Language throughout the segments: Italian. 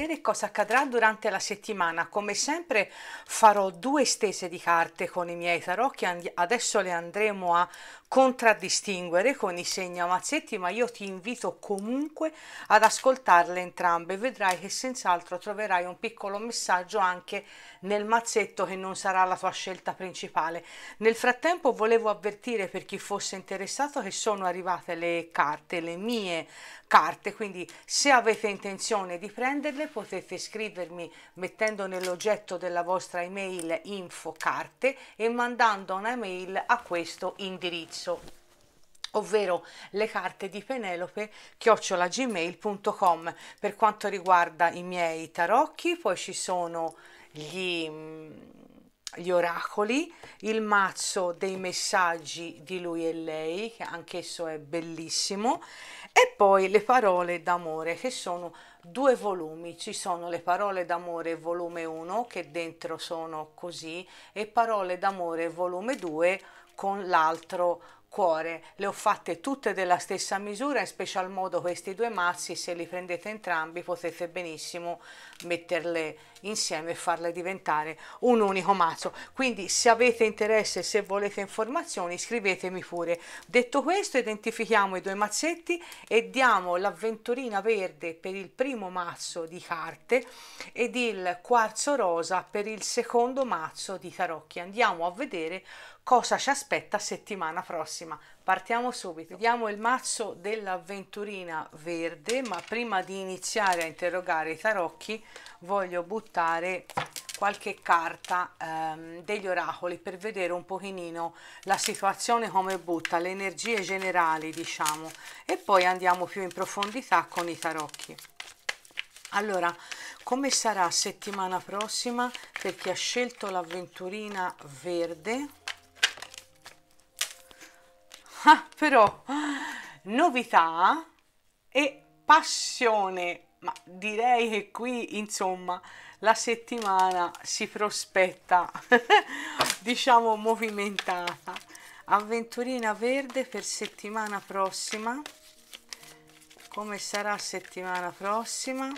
vedere cosa accadrà durante la settimana. Come sempre farò due stese di carte con i miei tarocchi, adesso le andremo a contraddistinguere con i segni mazzetti, ma io ti invito comunque ad ascoltarle entrambe. Vedrai che senz'altro troverai un piccolo messaggio anche nel mazzetto che non sarà la tua scelta principale. Nel frattempo volevo avvertire per chi fosse interessato che sono arrivate le carte, le mie carte, quindi se avete intenzione di prenderle potete scrivermi mettendo nell'oggetto della vostra email info carte e mandando una mail a questo indirizzo ovvero le carte di Penelope chiocciolagmail.com per quanto riguarda i miei tarocchi poi ci sono gli, mm, gli oracoli, il mazzo dei messaggi di lui e lei, che anch'esso è bellissimo, e poi le parole d'amore, che sono due volumi, ci sono le parole d'amore volume 1, che dentro sono così, e parole d'amore volume 2 con l'altro cuore. Le ho fatte tutte della stessa misura, in special modo questi due mazzi, se li prendete entrambi potete benissimo metterle insieme e farle diventare un unico mazzo. Quindi se avete interesse, se volete informazioni, scrivetemi pure. Detto questo, identifichiamo i due mazzetti e diamo l'avventurina verde per il primo mazzo di carte ed il quarzo rosa per il secondo mazzo di tarocchi. Andiamo a vedere cosa ci aspetta settimana prossima. Partiamo subito. Vediamo il mazzo dell'avventurina verde, ma prima di iniziare a interrogare i tarocchi voglio buttare qualche carta ehm, degli oracoli per vedere un pochino la situazione come butta, le energie generali diciamo e poi andiamo più in profondità con i tarocchi. Allora, come sarà settimana prossima per chi ha scelto l'avventurina verde? Ah, però novità e passione ma direi che qui insomma la settimana si prospetta diciamo movimentata avventurina verde per settimana prossima come sarà settimana prossima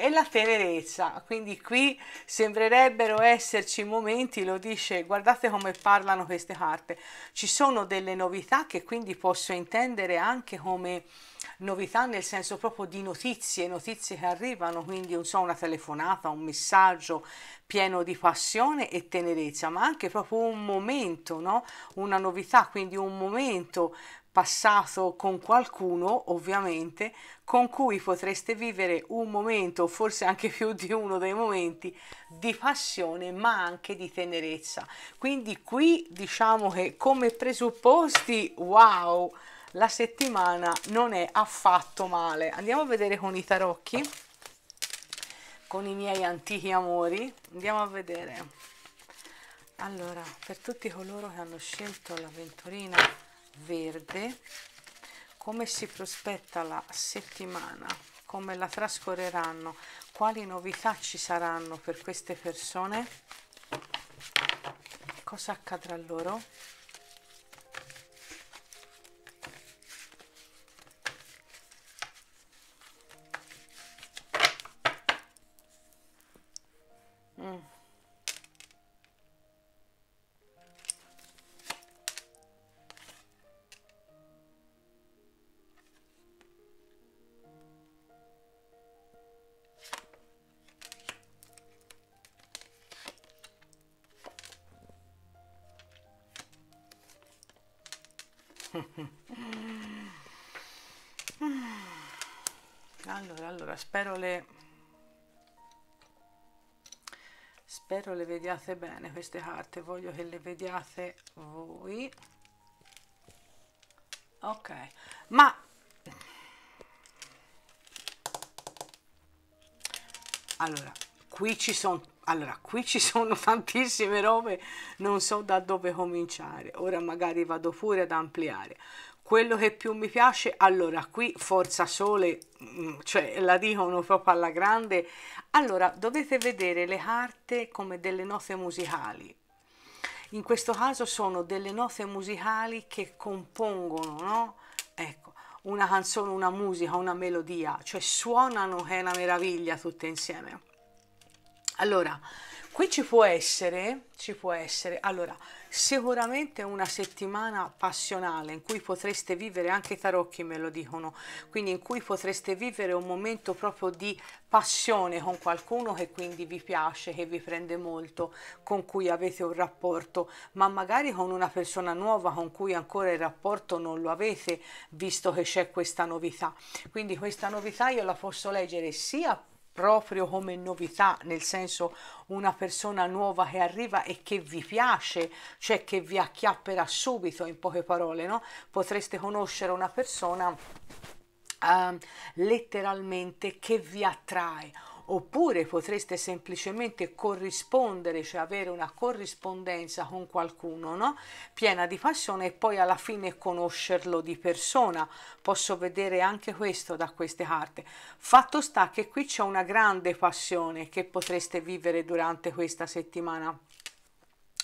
e la tenerezza. Quindi qui sembrerebbero esserci momenti, lo dice, guardate come parlano queste carte, ci sono delle novità che quindi posso intendere anche come novità nel senso proprio di notizie, notizie che arrivano, quindi non so, una telefonata, un messaggio pieno di passione e tenerezza, ma anche proprio un momento, no? una novità, quindi un momento passato con qualcuno, ovviamente, con cui potreste vivere un momento, forse anche più di uno dei momenti, di passione ma anche di tenerezza. Quindi qui diciamo che come presupposti, wow, la settimana non è affatto male. Andiamo a vedere con i tarocchi, con i miei antichi amori. Andiamo a vedere. Allora, per tutti coloro che hanno scelto l'avventurina verde come si prospetta la settimana come la trascorreranno quali novità ci saranno per queste persone cosa accadrà loro mm. allora allora spero le spero le vediate bene queste carte voglio che le vediate voi ok ma allora qui ci sono allora, qui ci sono tantissime robe, non so da dove cominciare. Ora magari vado pure ad ampliare. Quello che più mi piace, allora qui Forza Sole, mm, cioè la dicono proprio alla grande. Allora, dovete vedere le carte come delle note musicali. In questo caso sono delle note musicali che compongono, no? Ecco, una canzone, una musica, una melodia, cioè suonano che è una meraviglia tutte insieme. Allora, qui ci può essere, ci può essere, allora, sicuramente una settimana passionale in cui potreste vivere, anche i tarocchi me lo dicono, quindi in cui potreste vivere un momento proprio di passione con qualcuno che quindi vi piace, che vi prende molto, con cui avete un rapporto, ma magari con una persona nuova con cui ancora il rapporto non lo avete, visto che c'è questa novità. Quindi questa novità io la posso leggere sia proprio come novità, nel senso una persona nuova che arriva e che vi piace, cioè che vi acchiappera subito, in poche parole, no? Potreste conoscere una persona uh, letteralmente che vi attrae oppure potreste semplicemente corrispondere, cioè avere una corrispondenza con qualcuno no? piena di passione e poi alla fine conoscerlo di persona. Posso vedere anche questo da queste carte. Fatto sta che qui c'è una grande passione che potreste vivere durante questa settimana.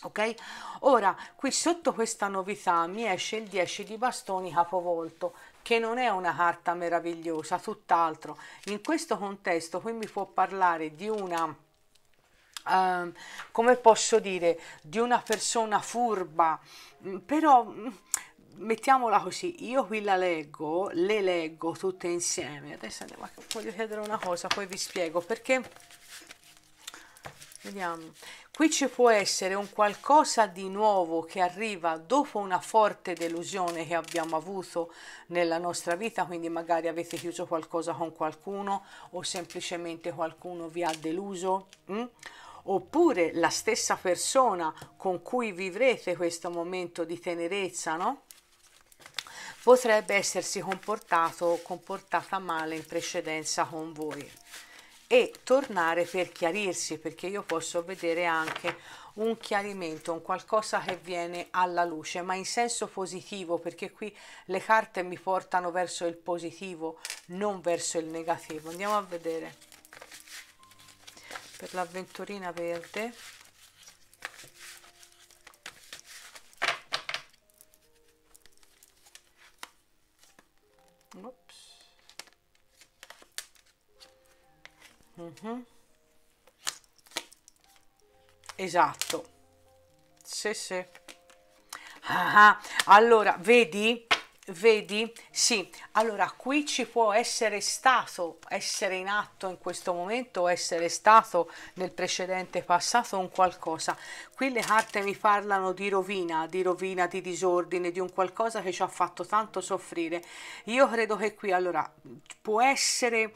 Ok? Ora, qui sotto questa novità mi esce il 10 di bastoni capovolto che non è una carta meravigliosa, tutt'altro. In questo contesto qui mi può parlare di una... Uh, come posso dire di una persona furba mm, però mm, mettiamola così io qui la leggo le leggo tutte insieme adesso andiamo voglio chiedere una cosa poi vi spiego perché Vediamo. Qui ci può essere un qualcosa di nuovo che arriva dopo una forte delusione che abbiamo avuto nella nostra vita, quindi magari avete chiuso qualcosa con qualcuno o semplicemente qualcuno vi ha deluso. Mm? Oppure la stessa persona con cui vivrete questo momento di tenerezza, no? Potrebbe essersi comportata male in precedenza con voi e tornare per chiarirsi perché io posso vedere anche un chiarimento, un qualcosa che viene alla luce, ma in senso positivo, perché qui le carte mi portano verso il positivo, non verso il negativo. Andiamo a vedere. Per l'avventurina verde. No. Uh mhm. -huh. Esatto. Sì, sì. Ah, ah, allora, vedi? Vedi? Sì, allora qui ci può essere stato, essere in atto in questo momento, essere stato nel precedente passato un qualcosa. Qui le carte mi parlano di rovina, di rovina, di disordine, di un qualcosa che ci ha fatto tanto soffrire. Io credo che qui, allora, può essere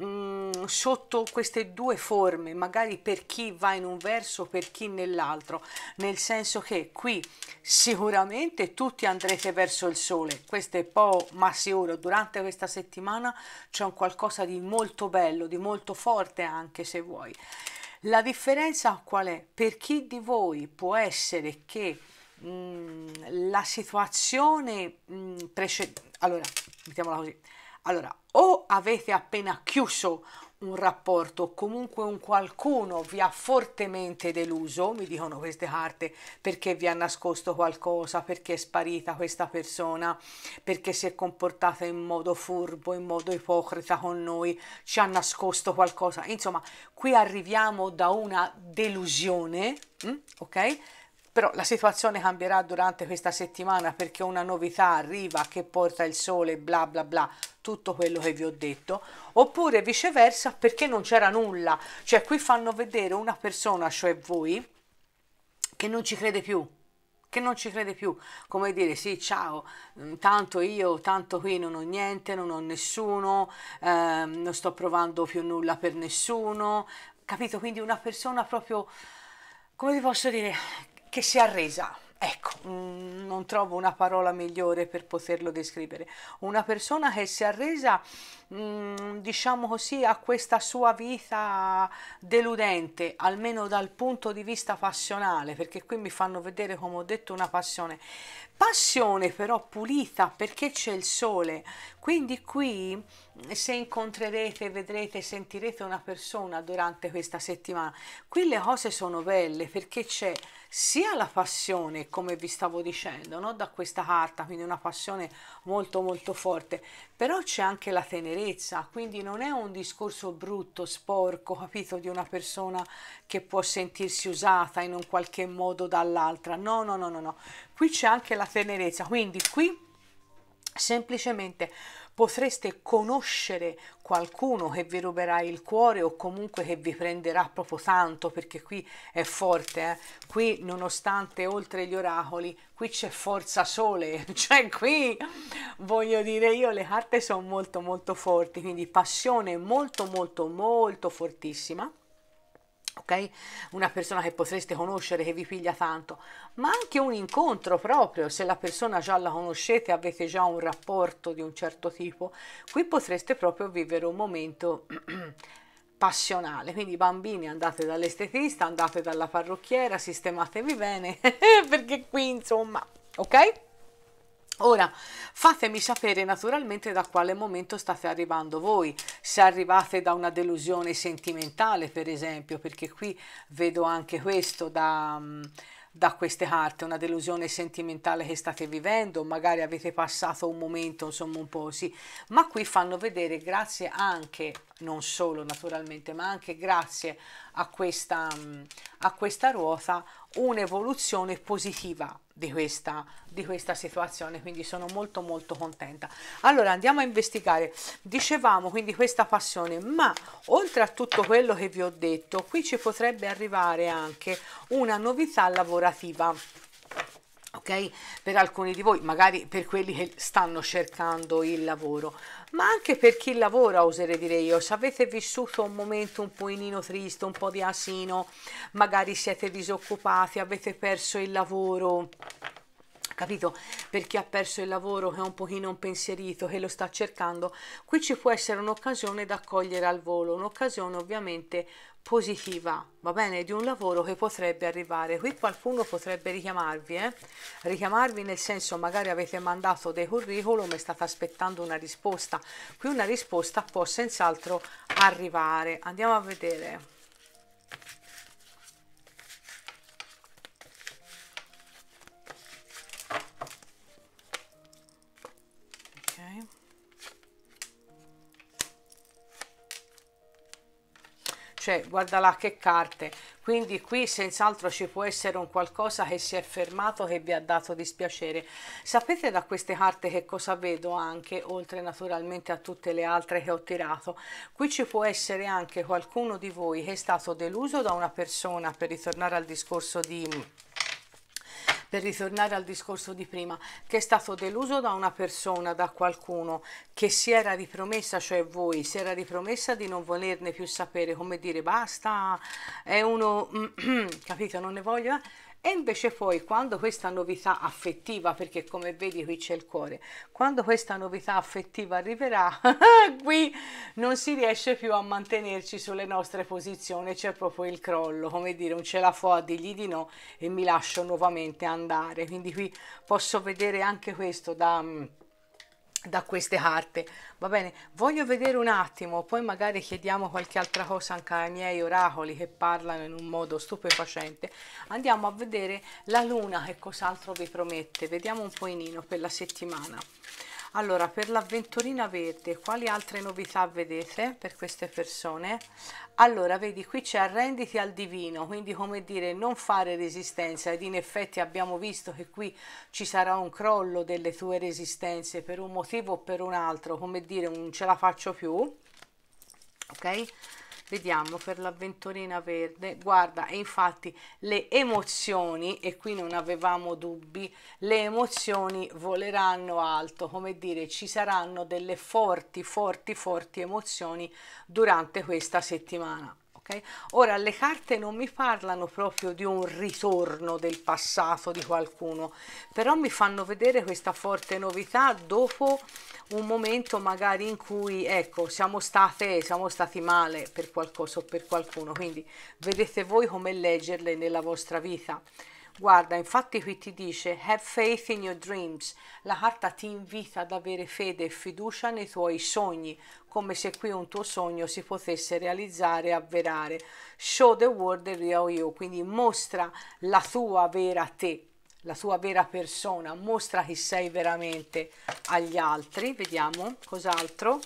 Mm, sotto queste due forme, magari per chi va in un verso, per chi nell'altro, nel senso che qui sicuramente tutti andrete verso il sole, questo è po' ma sicuro, durante questa settimana c'è un qualcosa di molto bello, di molto forte anche se vuoi. La differenza qual è? Per chi di voi può essere che mh, mm, la situazione mm, precedente, allora mettiamola così, allora, o avete appena chiuso un rapporto comunque un qualcuno vi ha fortemente deluso, mi dicono queste carte perché vi ha nascosto qualcosa, perché è sparita questa persona, perché si è comportata in modo furbo, in modo ipocrita con noi, ci ha nascosto qualcosa. Insomma, qui arriviamo da una delusione, mm, ok? però la situazione cambierà durante questa settimana perché una novità arriva che porta il sole bla bla bla tutto quello che vi ho detto oppure viceversa perché non c'era nulla cioè qui fanno vedere una persona cioè voi che non ci crede più che non ci crede più, come dire sì ciao, mm, tanto io, tanto qui non ho niente, non ho nessuno, ehm, non sto provando più nulla per nessuno, capito? Quindi una persona proprio, come vi posso dire, che si è arresa. Ecco, mm, non trovo una parola migliore per poterlo descrivere. Una persona che si è arresa, mm, diciamo così, a questa sua vita deludente, almeno dal punto di vista passionale, perché qui mi fanno vedere, come ho detto, una passione. Passione però pulita perché c'è il sole, quindi qui mm, se incontrerete, vedrete, sentirete una persona durante questa settimana, qui le cose sono belle perché c'è sia la passione, come vi stavo dicendo, no? da questa carta, quindi una passione molto molto forte, però c'è anche la tenerezza, quindi non è un discorso brutto, sporco, capito, di una persona che può sentirsi usata in un qualche modo dall'altra, no, no, no, no, no, qui c'è anche la tenerezza, quindi qui semplicemente potreste conoscere qualcuno che vi ruberà il cuore o comunque che vi prenderà proprio tanto, perché qui è forte, eh? qui nonostante oltre gli oracoli, qui c'è forza sole, cioè qui voglio dire io le carte sono molto molto forti, quindi passione molto molto molto fortissima ok? Una persona che potreste conoscere che vi piglia tanto, ma anche un incontro proprio, se la persona già la conoscete, avete già un rapporto di un certo tipo, qui potreste proprio vivere un momento passionale, quindi bambini andate dall'estetista, andate dalla parrucchiera, sistematevi bene, perché qui insomma, ok? Ora, fatemi sapere naturalmente da quale momento state arrivando voi, se arrivate da una delusione sentimentale per esempio, perché qui vedo anche questo da... Um, da queste carte, una delusione sentimentale che state vivendo, magari avete passato un momento insomma un po' così, ma qui fanno vedere grazie anche, non solo naturalmente, ma anche grazie a questa, mm, a questa ruota un'evoluzione positiva, di questa, di questa situazione, quindi sono molto molto contenta. Allora andiamo a investigare, dicevamo quindi questa passione, ma oltre a tutto quello che vi ho detto, qui ci potrebbe arrivare anche una novità lavorativa. Ok? Per alcuni di voi, magari per quelli che stanno cercando il lavoro, ma anche per chi lavora, oserei dire io, se avete vissuto un momento un pochino triste, un po' di asino, magari siete disoccupati, avete perso il lavoro, capito? Per chi ha perso il lavoro, che è un pochino un pensierito, che lo sta cercando, qui ci può essere un'occasione da cogliere al volo, un'occasione ovviamente positiva, va bene, di un lavoro che potrebbe arrivare. Qui qualcuno potrebbe richiamarvi, eh? richiamarvi nel senso magari avete mandato dei curriculum e state aspettando una risposta. Qui una risposta può senz'altro arrivare. Andiamo a vedere. cioè guarda là che carte quindi qui senz'altro ci può essere un qualcosa che si è fermato che vi ha dato dispiacere sapete da queste carte che cosa vedo anche oltre naturalmente a tutte le altre che ho tirato qui ci può essere anche qualcuno di voi che è stato deluso da una persona per ritornare al discorso di per ritornare al discorso di prima, che è stato deluso da una persona, da qualcuno che si era ripromessa, cioè voi, si era ripromessa di non volerne più sapere, come dire basta, è uno, capito, non ne voglio, eh? e invece poi quando questa novità affettiva, perché come vedi qui c'è il cuore, quando questa novità affettiva arriverà, qui non si riesce più a mantenerci sulle nostre posizioni, c'è proprio il crollo, come dire non ce la fo a dirgli di no e mi lascio nuovamente andare, quindi qui posso vedere anche questo da mm, da queste carte va bene voglio vedere un attimo poi magari chiediamo qualche altra cosa anche ai miei oracoli che parlano in un modo stupefacente andiamo a vedere la luna che cos'altro vi promette vediamo un po' in inino per la settimana allora per l'avventurina verde quali altre novità vedete per queste persone allora vedi qui c'è arrenditi al divino quindi come dire non fare resistenza ed in effetti abbiamo visto che qui ci sarà un crollo delle tue resistenze per un motivo o per un altro come dire non ce la faccio più ok vediamo per l'avventurina verde guarda e infatti le emozioni e qui non avevamo dubbi le emozioni voleranno alto come dire ci saranno delle forti forti forti emozioni durante questa settimana Okay? Ora le carte non mi parlano proprio di un ritorno del passato di qualcuno, però mi fanno vedere questa forte novità dopo un momento magari in cui ecco siamo state siamo stati male per qualcosa o per qualcuno quindi vedete voi come leggerle nella vostra vita guarda infatti qui ti dice have faith in your dreams la carta ti invita ad avere fede e fiducia nei tuoi sogni come se qui un tuo sogno si potesse realizzare e avverare show the world the real you quindi mostra la tua vera te la tua vera persona, mostra chi sei veramente agli altri. Vediamo cos'altro.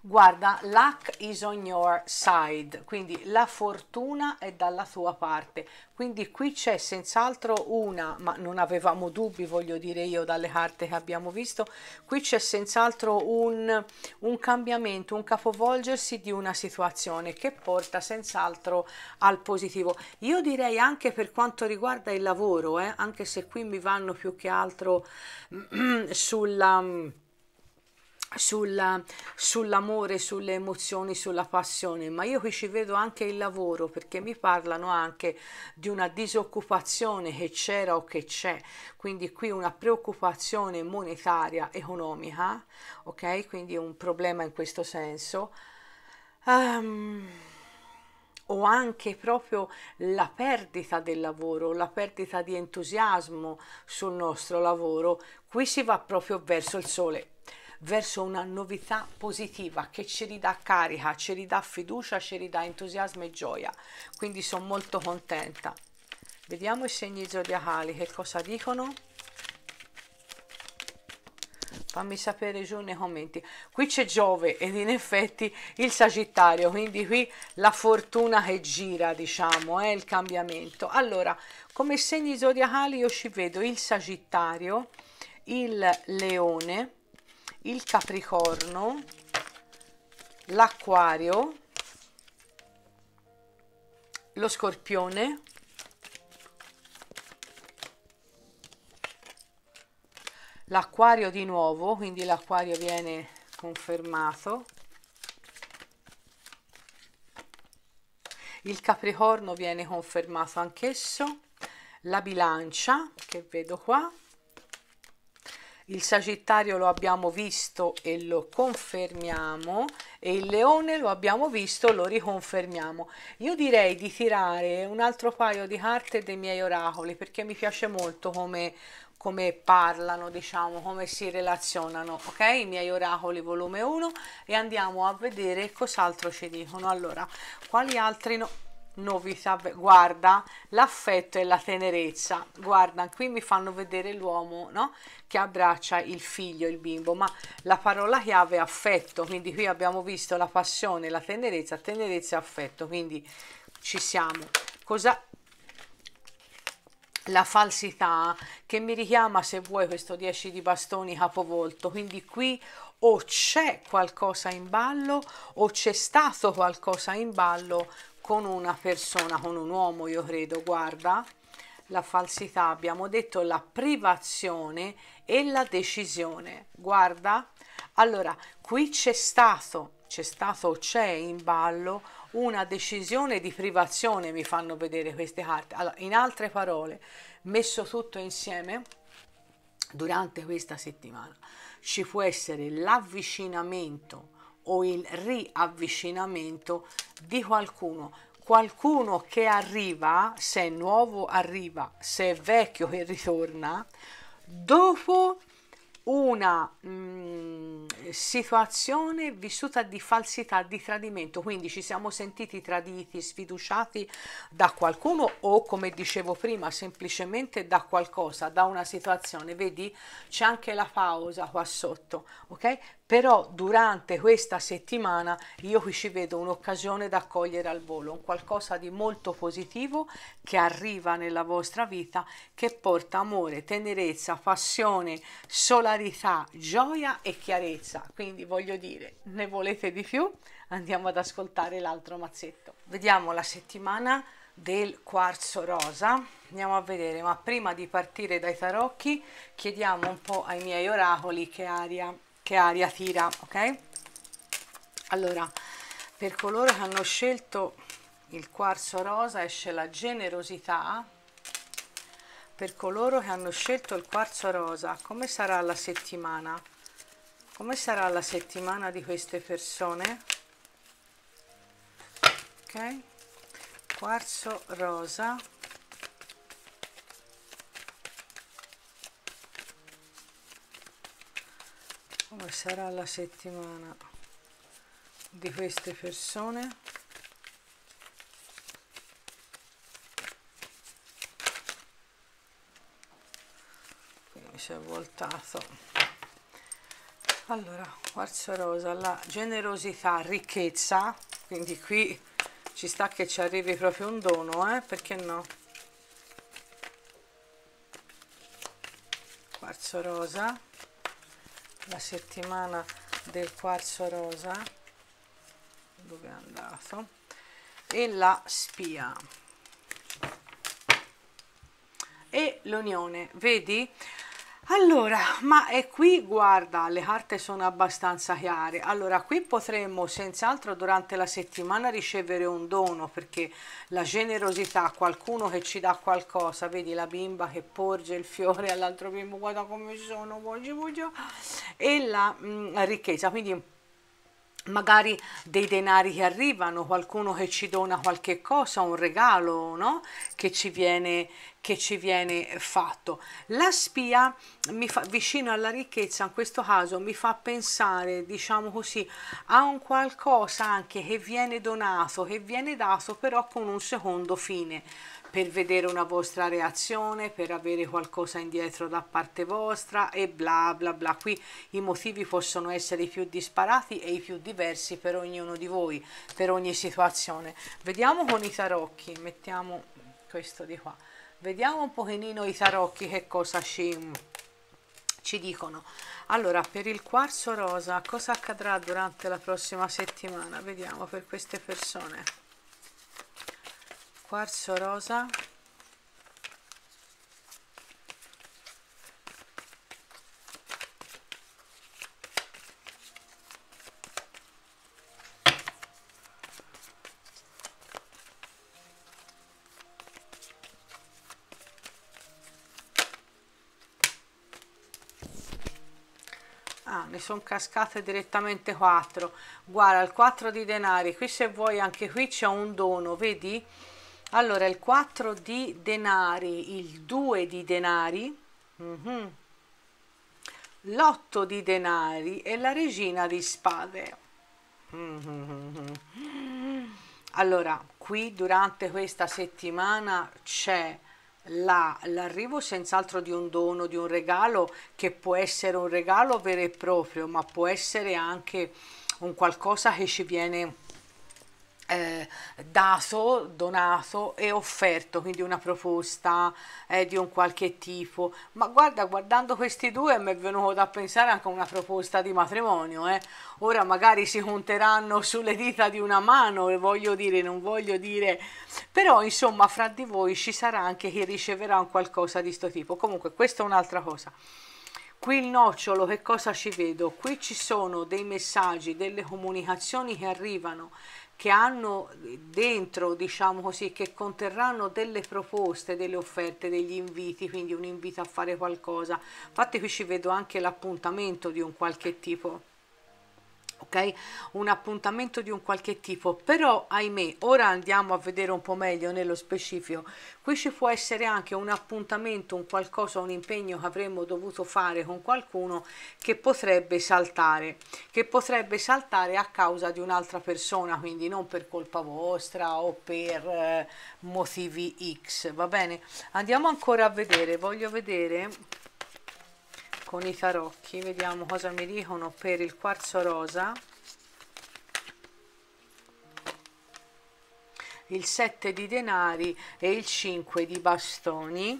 guarda luck is on your side quindi la fortuna è dalla tua parte quindi qui c'è senz'altro una ma non avevamo dubbi voglio dire io dalle carte che abbiamo visto qui c'è senz'altro un, un cambiamento un capovolgersi di una situazione che porta senz'altro al positivo io direi anche per quanto riguarda il lavoro eh, anche se qui mi vanno più che altro sulla sul, sull'amore, sulle emozioni, sulla passione, ma io qui ci vedo anche il lavoro perché mi parlano anche di una disoccupazione che c'era o che c'è, quindi qui una preoccupazione monetaria, economica, ok? Quindi un problema in questo senso. Um, o anche proprio la perdita del lavoro, la perdita di entusiasmo sul nostro lavoro, qui si va proprio verso il sole verso una novità positiva che ci ridà carica, ci ridà fiducia, ci ridà entusiasmo e gioia. Quindi sono molto contenta. Vediamo i segni zodiacali che cosa dicono. Fammi sapere giù nei commenti. Qui c'è Giove ed in effetti il Sagittario, quindi qui la fortuna che gira, diciamo, è eh, il cambiamento. Allora, come segni zodiacali io ci vedo il Sagittario, il Leone, il Capricorno, l'Acquario, lo Scorpione, l'Acquario di nuovo, quindi l'Acquario viene confermato, il Capricorno viene confermato anch'esso, la bilancia che vedo qua, il sagittario lo abbiamo visto e lo confermiamo e il leone lo abbiamo visto lo riconfermiamo io direi di tirare un altro paio di carte dei miei oracoli perché mi piace molto come, come parlano diciamo come si relazionano ok i miei oracoli volume 1 e andiamo a vedere cos'altro ci dicono allora quali altri no novità, guarda l'affetto e la tenerezza, guarda qui mi fanno vedere l'uomo no? che abbraccia il figlio, il bimbo, ma la parola chiave è affetto, quindi qui abbiamo visto la passione, la tenerezza, tenerezza e affetto, quindi ci siamo. Cosa la falsità che mi richiama se vuoi questo 10 di bastoni capovolto quindi qui o c'è qualcosa in ballo o c'è stato qualcosa in ballo con una persona, con un uomo, io credo, guarda, la falsità, abbiamo detto la privazione e la decisione, guarda, allora qui c'è stato, c'è stato, c'è in ballo una decisione di privazione, mi fanno vedere queste carte, allora, in altre parole, messo tutto insieme, durante questa settimana ci può essere l'avvicinamento o il riavvicinamento di qualcuno qualcuno che arriva se è nuovo arriva se è vecchio che ritorna dopo una mh, mm, situazione vissuta di falsità, di tradimento, quindi ci siamo sentiti traditi, sfiduciati da qualcuno o come dicevo prima semplicemente da qualcosa, da una situazione, vedi c'è anche la pausa qua sotto, ok? però durante questa settimana io qui ci vedo un'occasione da cogliere al volo, un qualcosa di molto positivo che arriva nella vostra vita, che porta amore, tenerezza, passione, solarità, gioia e chiarezza. Quindi voglio dire, ne volete di più? Andiamo ad ascoltare l'altro mazzetto. Vediamo la settimana del quarzo rosa andiamo a vedere ma prima di partire dai tarocchi chiediamo un po' ai miei oracoli che aria che aria tira ok allora per coloro che hanno scelto il quarzo rosa esce la generosità per coloro che hanno scelto il quarzo rosa come sarà la settimana come sarà la settimana di queste persone ok quarzo rosa come sarà la settimana di queste persone qui mi si è voltato allora quarzo rosa la generosità ricchezza quindi qui ci sta che ci arrivi proprio un dono eh perché no quarzo rosa la settimana del quarzo rosa dove è andato e la spia e l'unione vedi allora, ma è qui, guarda, le carte sono abbastanza chiare. Allora, qui potremmo senz'altro durante la settimana ricevere un dono, perché la generosità, qualcuno che ci dà qualcosa, vedi la bimba che porge il fiore all'altro bimbo, guarda come sono, voglio, voglio, e la mh, mm, ricchezza, quindi un magari dei denari che arrivano, qualcuno che ci dona qualche cosa, un regalo no? che, ci viene, che ci viene fatto. La spia mi fa, vicino alla ricchezza, in questo caso, mi fa pensare, diciamo così, a un qualcosa anche che viene donato, che viene dato però con un secondo fine per vedere una vostra reazione, per avere qualcosa indietro da parte vostra e bla bla bla. Qui i motivi possono essere i più disparati e i più diversi per ognuno di voi, per ogni situazione. Vediamo con i tarocchi, mettiamo questo di qua. Vediamo un pochino i tarocchi che cosa ci, ci dicono. Allora, per il quarzo rosa, cosa accadrà durante la prossima settimana? Vediamo per queste persone quarzo rosa Ah, ne sono cascate direttamente 4 guarda il 4 di denari qui se vuoi anche qui c'è un dono vedi allora, il 4 di denari, il 2 di denari, mm -hmm, l'8 di denari e la regina di spade. Mm -hmm. Allora, qui durante questa settimana c'è l'arrivo la, senz'altro di un dono, di un regalo che può essere un regalo vero e proprio, ma può essere anche un qualcosa che ci viene eh, dato, donato e offerto, quindi una proposta eh, di un qualche tipo. Ma guarda, guardando questi due mi è venuto da pensare anche a una proposta di matrimonio. Eh. Ora magari si conteranno sulle dita di una mano, e voglio dire, non voglio dire, però insomma fra di voi ci sarà anche chi riceverà un qualcosa di questo tipo. Comunque questa è un'altra cosa qui il nocciolo che cosa ci vedo qui ci sono dei messaggi delle comunicazioni che arrivano che hanno dentro, diciamo così, che conterranno delle proposte, delle offerte, degli inviti, quindi un invito a fare qualcosa. Infatti qui ci vedo anche l'appuntamento di un qualche tipo ok? Un appuntamento di un qualche tipo, però ahimè, ora andiamo a vedere un po' meglio nello specifico. Qui ci può essere anche un appuntamento, un qualcosa, un impegno che avremmo dovuto fare con qualcuno che potrebbe saltare, che potrebbe saltare a causa di un'altra persona, quindi non per colpa vostra o per eh, motivi X, va bene? Andiamo ancora a vedere, voglio vedere con i tarocchi vediamo cosa mi dicono per il quarzo rosa il 7 di denari e il 5 di bastoni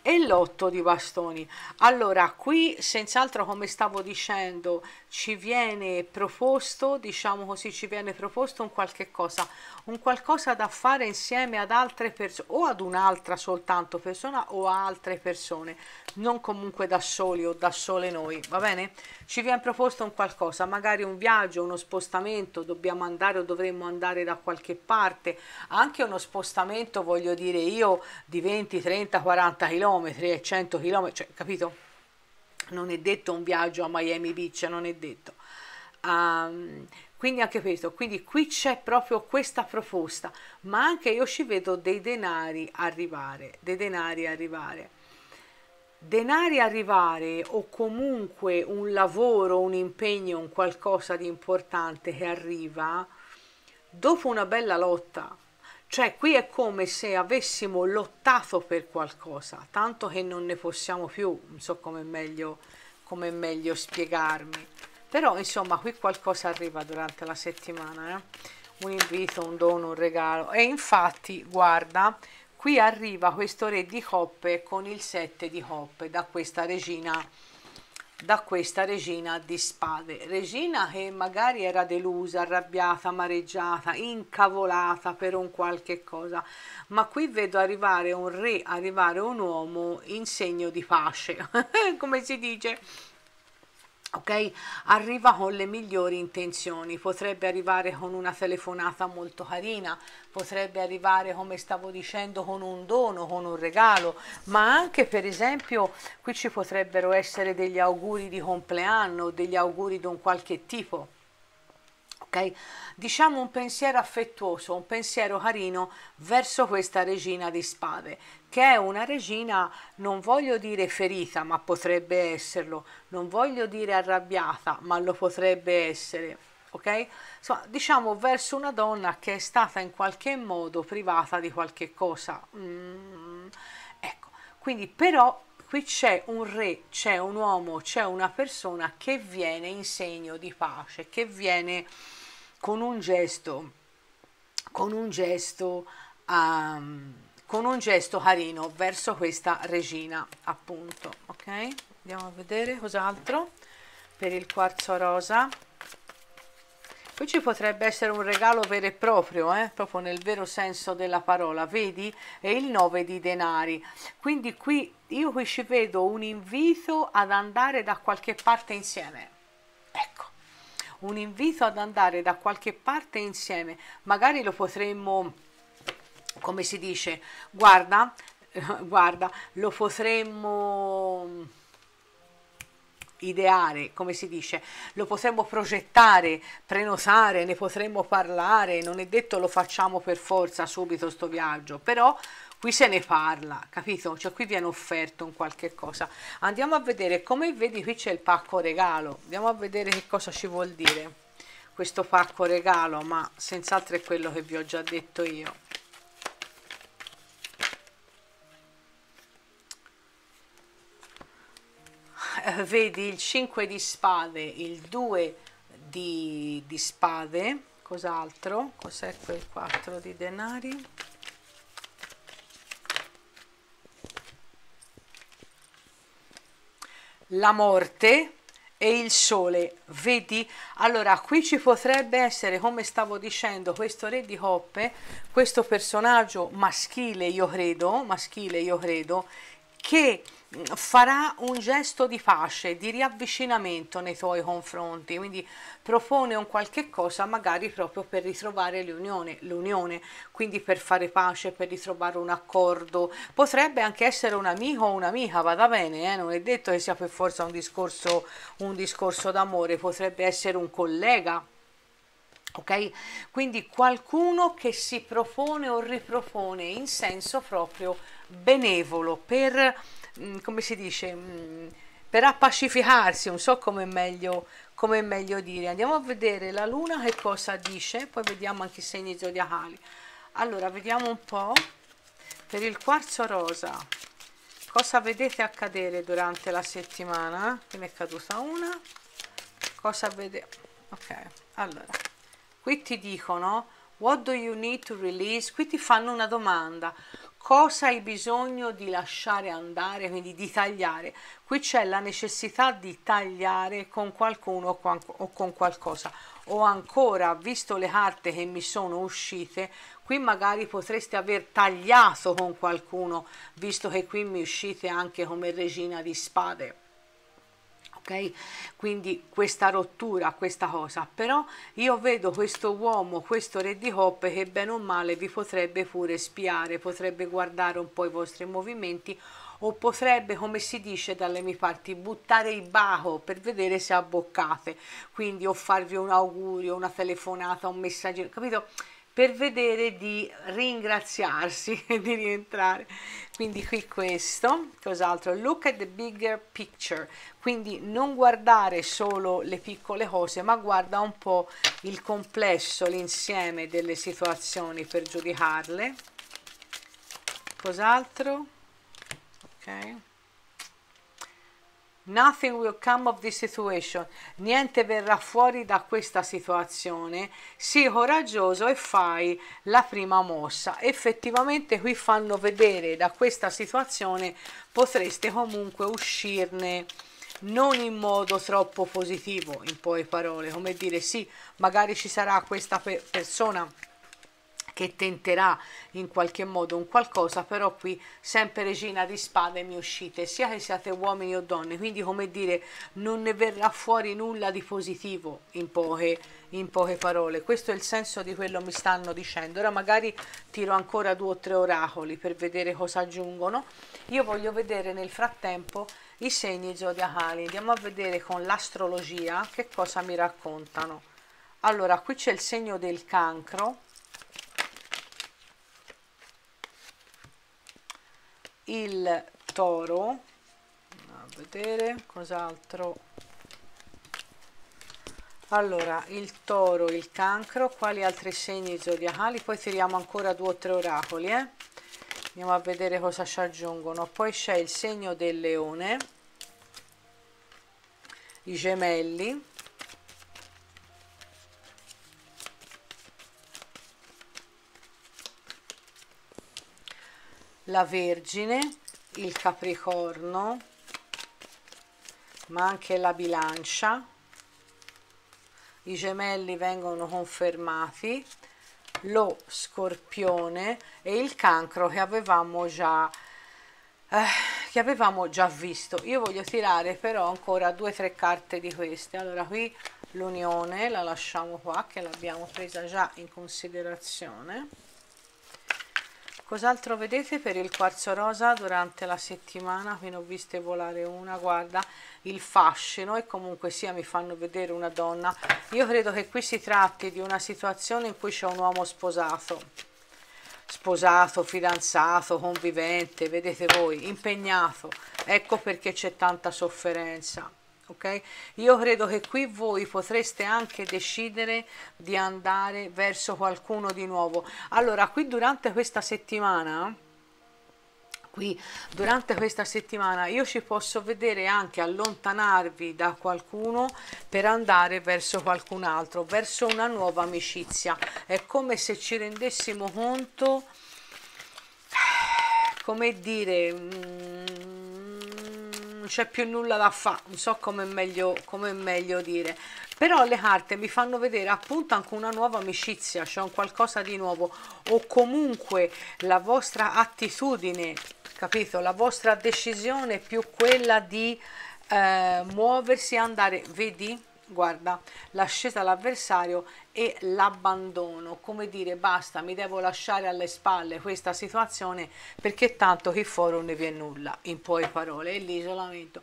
e l'8 di bastoni allora qui senz'altro come stavo dicendo ci viene proposto, diciamo così, ci viene proposto un qualche cosa, un qualcosa da fare insieme ad altre persone o ad un'altra soltanto persona o a altre persone, non comunque da soli o da sole noi, va bene? Ci viene proposto un qualcosa, magari un viaggio, uno spostamento, dobbiamo andare o dovremmo andare da qualche parte, anche uno spostamento, voglio dire io, di 20, 30, 40 km e 100 km, cioè, capito? non è detto un viaggio a Miami Beach, non è detto. Um, quindi anche questo, quindi qui c'è proprio questa proposta, ma anche io ci vedo dei denari arrivare, dei denari arrivare. Denari arrivare o comunque un lavoro, un impegno, un qualcosa di importante che arriva dopo una bella lotta, cioè qui è come se avessimo lottato per qualcosa, tanto che non ne possiamo più, non so come è meglio, com meglio spiegarmi. Però insomma qui qualcosa arriva durante la settimana, eh? un invito, un dono, un regalo. E infatti, guarda, qui arriva questo re di coppe con il sette di coppe da questa regina da questa regina di spade, regina che magari era delusa, arrabbiata, amareggiata, incavolata per un qualche cosa, ma qui vedo arrivare un re, arrivare un uomo in segno di pace, come si dice, ok? Arriva con le migliori intenzioni, potrebbe arrivare con una telefonata molto carina, potrebbe arrivare, come stavo dicendo, con un dono, con un regalo, ma anche per esempio qui ci potrebbero essere degli auguri di compleanno, degli auguri di un qualche tipo. ok? Diciamo un pensiero affettuoso, un pensiero carino verso questa regina di spade che è una regina, non voglio dire ferita, ma potrebbe esserlo, non voglio dire arrabbiata, ma lo potrebbe essere, ok? Insomma, diciamo verso una donna che è stata in qualche modo privata di qualche cosa. Mm, ecco, quindi però qui c'è un re, c'è un uomo, c'è una persona che viene in segno di pace, che viene con un gesto, con un gesto... Um, con un gesto carino verso questa regina appunto ok andiamo a vedere cos'altro per il quarzo rosa qui ci potrebbe essere un regalo vero e proprio, eh? proprio nel vero senso della parola, vedi? È il 9 di denari, quindi qui io qui ci vedo un invito ad andare da qualche parte insieme, ecco, un invito ad andare da qualche parte insieme, magari lo potremmo come si dice, guarda, guarda, lo potremmo ideare, come si dice, lo potremmo progettare, prenotare, ne potremmo parlare, non è detto lo facciamo per forza subito sto viaggio, però qui se ne parla, capito? Cioè qui viene offerto un qualche cosa. Andiamo a vedere, come vedi qui c'è il pacco regalo, andiamo a vedere che cosa ci vuol dire questo pacco regalo, ma senz'altro è quello che vi ho già detto io Eh, vedi il 5 di spade, il 2 di, di spade, cos'altro? Cos'è quel 4 di denari? La morte e il sole, vedi? Allora, qui ci potrebbe essere, come stavo dicendo, questo re di coppe, questo personaggio maschile, io credo, maschile, io credo, che farà un gesto di pace, di riavvicinamento nei tuoi confronti, quindi propone un qualche cosa magari proprio per ritrovare l'unione, l'unione, quindi per fare pace, per ritrovare un accordo, potrebbe anche essere un amico o un'amica, vada bene, eh? non è detto che sia per forza un discorso, un discorso d'amore, potrebbe essere un collega, ok? Quindi qualcuno che si propone o ripropone in senso proprio benevolo per Mm, come si dice, mm, per appacificarsi, non so come è meglio, come meglio dire. Andiamo a vedere la luna che cosa dice, poi vediamo anche i segni zodiacali. Allora, vediamo un po' per il quarzo rosa cosa vedete accadere durante la settimana. Che ne è caduta una. Cosa vede? Ok, allora, qui ti dicono what do you need to release? Qui ti fanno una domanda cosa hai bisogno di lasciare andare, quindi di tagliare. Qui c'è la necessità di tagliare con qualcuno o con qualcosa. O ancora, visto le carte che mi sono uscite, qui magari potreste aver tagliato con qualcuno, visto che qui mi uscite anche come regina di spade ok? Quindi questa rottura, questa cosa, però io vedo questo uomo, questo re di coppe che bene o male vi potrebbe pure spiare, potrebbe guardare un po' i vostri movimenti o potrebbe, come si dice dalle mie parti, buttare il baco per vedere se abboccate, quindi o farvi un augurio, una telefonata, un messaggio, capito? per vedere di ringraziarsi e di rientrare. Quindi qui questo, cos'altro? Look at the bigger picture, quindi non guardare solo le piccole cose, ma guarda un po' il complesso, l'insieme delle situazioni per giudicarle. Cos'altro? Ok. Nothing will come of this situation. Niente verrà fuori da questa situazione. Sii coraggioso e fai la prima mossa. Effettivamente qui fanno vedere da questa situazione potreste comunque uscirne non in modo troppo positivo, in poche parole, come dire sì, magari ci sarà questa persona che tenterà in qualche modo un qualcosa, però qui sempre regina di spade mi uscite, sia che siate uomini o donne, quindi come dire non ne verrà fuori nulla di positivo in poche, in poche parole, questo è il senso di quello mi stanno dicendo, ora magari tiro ancora due o tre oracoli per vedere cosa aggiungono, io voglio vedere nel frattempo i segni zodiacali, andiamo a vedere con l'astrologia che cosa mi raccontano. Allora, qui c'è il segno del cancro, il toro a vedere cos'altro allora il toro il cancro quali altri segni zodiacali poi tiriamo ancora due o tre oracoli eh? andiamo a vedere cosa ci aggiungono poi c'è il segno del leone i gemelli la Vergine, il Capricorno, ma anche la Bilancia. I gemelli vengono confermati, lo Scorpione e il Cancro che avevamo già eh, che avevamo già visto. Io voglio tirare però ancora due o tre carte di queste. Allora qui l'unione la lasciamo qua che l'abbiamo presa già in considerazione Cos'altro vedete per il quarzo rosa durante la settimana? Me ne ho viste volare una, guarda, il fascino e comunque sia mi fanno vedere una donna. Io credo che qui si tratti di una situazione in cui c'è un uomo sposato, sposato, fidanzato, convivente, vedete voi, impegnato. Ecco perché c'è tanta sofferenza ok io credo che qui voi potreste anche decidere di andare verso qualcuno di nuovo allora qui durante questa settimana qui durante questa settimana io ci posso vedere anche allontanarvi da qualcuno per andare verso qualcun altro verso una nuova amicizia è come se ci rendessimo conto come dire mh, mm, c'è più nulla da fare, non so come è, meglio, come meglio dire. Però le carte mi fanno vedere appunto anche una nuova amicizia, cioè un qualcosa di nuovo, o comunque la vostra attitudine, capito? La vostra decisione più quella di eh, muoversi, andare, vedi? guarda l'ascesa all'avversario e l'abbandono come dire basta mi devo lasciare alle spalle questa situazione perché tanto chi foro ne viene nulla in poche parole e l'isolamento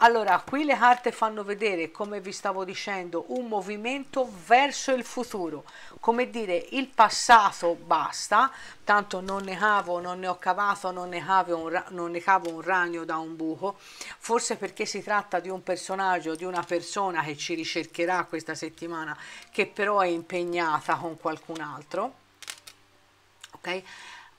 allora, qui le carte fanno vedere, come vi stavo dicendo, un movimento verso il futuro, come dire il passato basta, tanto non ne cavo, non ne ho cavato, non ne cavo un, non ne cavo un ragno da un buco, forse perché si tratta di un personaggio, di una persona che ci ricercherà questa settimana, che però è impegnata con qualcun altro, ok?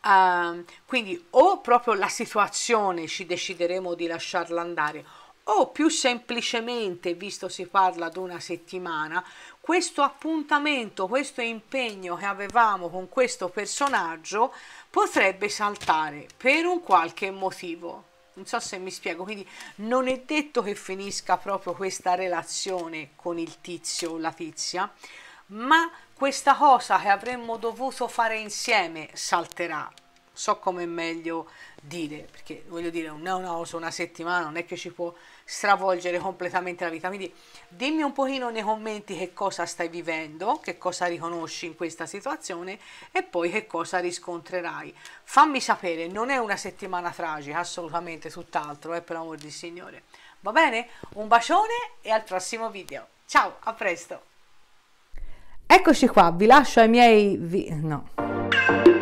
Uh, quindi o proprio la situazione ci decideremo di lasciarla andare o più semplicemente, visto si parla di una settimana, questo appuntamento, questo impegno che avevamo con questo personaggio potrebbe saltare per un qualche motivo. Non so se mi spiego, quindi non è detto che finisca proprio questa relazione con il tizio o la tizia, ma questa cosa che avremmo dovuto fare insieme salterà so come è meglio dire, perché voglio dire, un neonato una settimana non è che ci può stravolgere completamente la vita. Quindi dimmi un pochino nei commenti che cosa stai vivendo, che cosa riconosci in questa situazione e poi che cosa riscontrerai. Fammi sapere, non è una settimana tragica, assolutamente, tutt'altro, eh, per l'amor del Signore. Va bene? Un bacione e al prossimo video. Ciao, a presto! Eccoci qua, vi lascio ai miei... Vi... no.